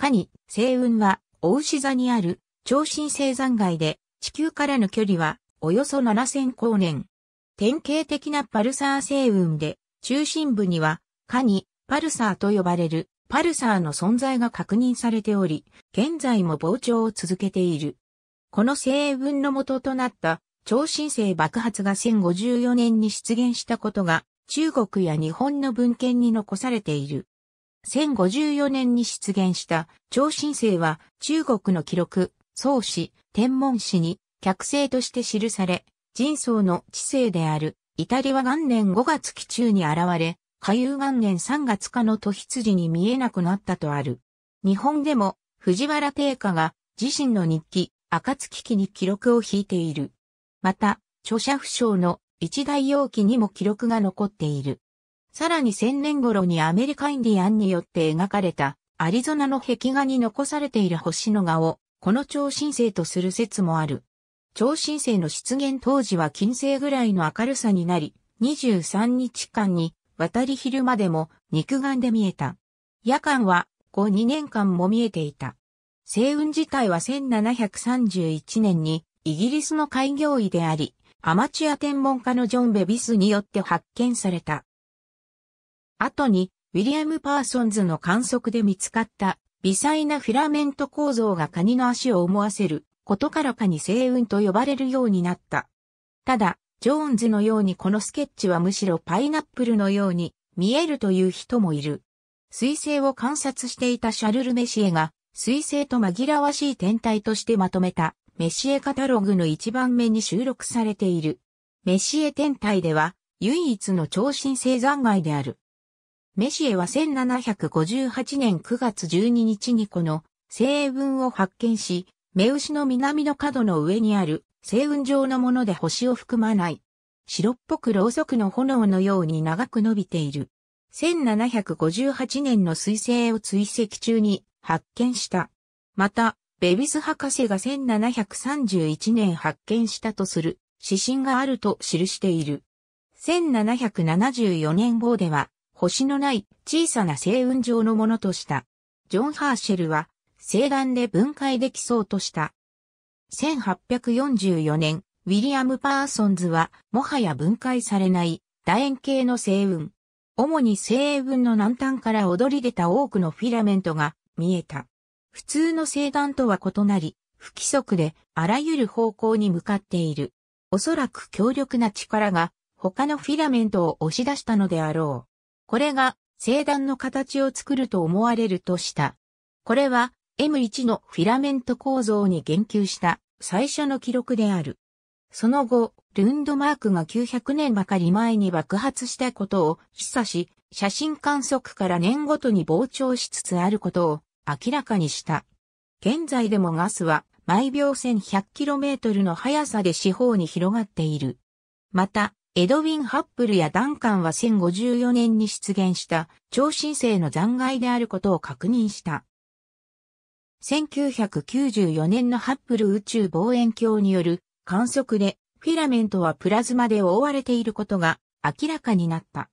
カニ、星雲は、大牛座にある、超新星山外で、地球からの距離は、およそ7000光年。典型的なパルサー星雲で、中心部には、カニ、パルサーと呼ばれる、パルサーの存在が確認されており、現在も膨張を続けている。この星雲の元となった、超新星爆発が1054年に出現したことが、中国や日本の文献に残されている。1054年に出現した超新星は中国の記録、宋史、天文史に客星として記され、人相の知性である、イタリア元年5月期中に現れ、下遊元年3月下の都羊に見えなくなったとある。日本でも藤原定家が自身の日記、暁期に記録を引いている。また、著者不詳の一大容器にも記録が残っている。さらに1000年頃にアメリカインディアンによって描かれたアリゾナの壁画に残されている星の画をこの超新星とする説もある。超新星の出現当時は金星ぐらいの明るさになり、23日間に渡り昼までも肉眼で見えた。夜間は後2年間も見えていた。星雲自体は1731年にイギリスの開業医であり、アマチュア天文家のジョン・ベビスによって発見された。後に、ウィリアム・パーソンズの観測で見つかった微細なフィラメント構造がカニの足を思わせることからかに星雲と呼ばれるようになった。ただ、ジョーンズのようにこのスケッチはむしろパイナップルのように見えるという人もいる。水星を観察していたシャルル・メシエが、水星と紛らわしい天体としてまとめたメシエカタログの一番目に収録されている。メシエ天体では、唯一の超新星残骸である。メシエは1758年9月12日にこの星雲を発見し、目牛の南の角の上にある星雲状のもので星を含まない。白っぽくろうそくの炎のように長く伸びている。1758年の彗星を追跡中に発見した。また、ベビス博士が1731年発見したとする指針があると記している。1774年号では、星のない小さな星雲状のものとした。ジョン・ハーシェルは、星団で分解できそうとした。1844年、ウィリアム・パーソンズは、もはや分解されない楕円形の星雲。主に星雲の南端から躍り出た多くのフィラメントが見えた。普通の星団とは異なり、不規則であらゆる方向に向かっている。おそらく強力な力が他のフィラメントを押し出したのであろう。これが星団の形を作ると思われるとした。これは M1 のフィラメント構造に言及した最初の記録である。その後、ルンドマークが900年ばかり前に爆発したことを示唆し、写真観測から年ごとに膨張しつつあることを明らかにした。現在でもガスは毎秒 1100km の速さで四方に広がっている。また、エドウィン・ハップルやダンカンは1054年に出現した超新星の残骸であることを確認した。1994年のハップル宇宙望遠鏡による観測でフィラメントはプラズマで覆われていることが明らかになった。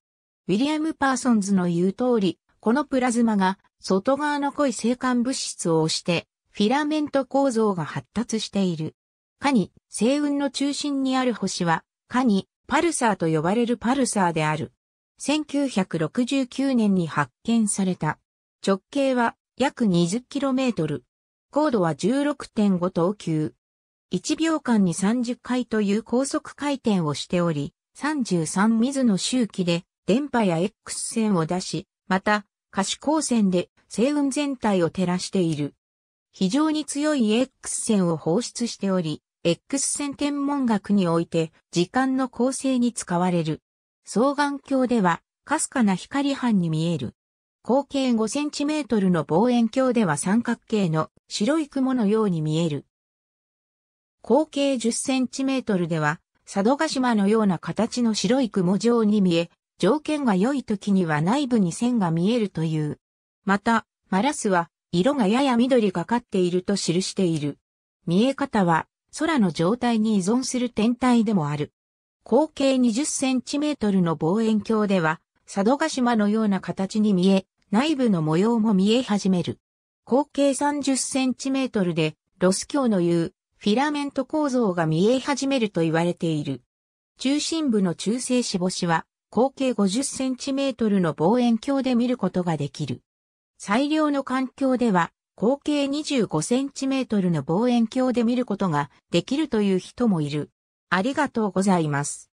ウィリアム・パーソンズの言う通り、このプラズマが外側の濃い星間物質を押してフィラメント構造が発達している。かに星雲の中心にある星は、かにパルサーと呼ばれるパルサーである。1969年に発見された。直径は約 20km。高度は16.5等級。1秒間に30回という高速回転をしており、33水の周期で電波や X 線を出し、また可視光線で星雲全体を照らしている。非常に強い X 線を放出しており、X 線天文学において時間の構成に使われる。双眼鏡では、かすかな光斑に見える。口径5センチメートルの望遠鏡では三角形の白い雲のように見える。口径1 0センチメートルでは、佐渡島のような形の白い雲状に見え、条件が良い時には内部に線が見えるという。また、マラスは、色がやや緑がかっていると記している。見え方は、空の状態に依存する天体でもある。口径20センチメートルの望遠鏡では、佐渡島のような形に見え、内部の模様も見え始める。口径30センチメートルで、ロス鏡の言うフィラメント構造が見え始めると言われている。中心部の中性子星は、口径50センチメートルの望遠鏡で見ることができる。最良の環境では、合計25センチメートルの望遠鏡で見ることができるという人もいる。ありがとうございます。